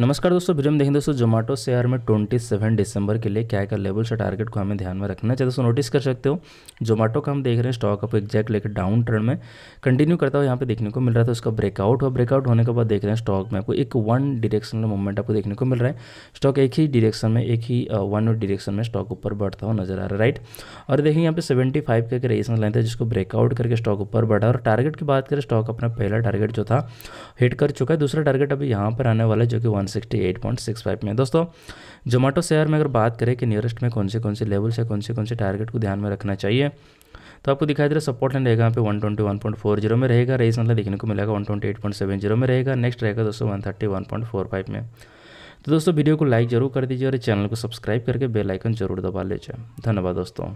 नमस्कार दोस्तों वीडियो में देखें दोस्तों जोमेटो शेयर में 27 दिसंबर के लिए क्या क्या लेवल से टारगेट को हमें ध्यान में रखना है दोस्तों नोटिस कर सकते हो जोमेटो का हम देख रहे हैं स्टॉक आपको एक्जैक्ट लेकर डाउन ट्रेंड में कंटिन्यू करता हुआ यहाँ पे देखने को मिल रहा था उसका ब्रेकआउट हुआ ब्रेकआउट होने के बाद देख रहे हैं स्टॉक में आपको एक वन डिरेक्शन में मूवमेंट आपको देखने को मिल रहा है स्टॉक एक ही डिरेक्शन में एक ही वन डिरेक्शन में स्टॉक ऊपर बढ़ता हुआ नजर आ रहा है राइट और देखिए यहाँ पे सेवेंटी फाइव का एक रेसन लाइन था जिसको ब्रेकआउट करके स्टॉक ऊपर बढ़ा और टारगेट की बात करें स्टॉक अपना पहला टारगेट जो था हिट कर चुका है दूसरा टारगेट अभी यहाँ पर आने वाला है जो कि वन 168.65 में दोस्तों जोमेटो शेयर में अगर बात करें कि नियरेस्ट में कौन से कौन से लेवल से कौन से कौन से टारगेट को ध्यान में रखना चाहिए तो आपको दिखाई दे रहा है सपोर्ट लाइन रहेगा यहाँ पे 121.40 में रहेगा रेस मतलब देखने को मिलेगा 128.70 में रहेगा नेक्स्ट रहेगा दोस्तों 131.45 में तो दोस्तों वीडियो को लाइक जरूर कर दीजिए और चैनल को सब्सक्राइब करके बेल आइकन जरूर दबा लीजिए धन्यवाद दोस्तों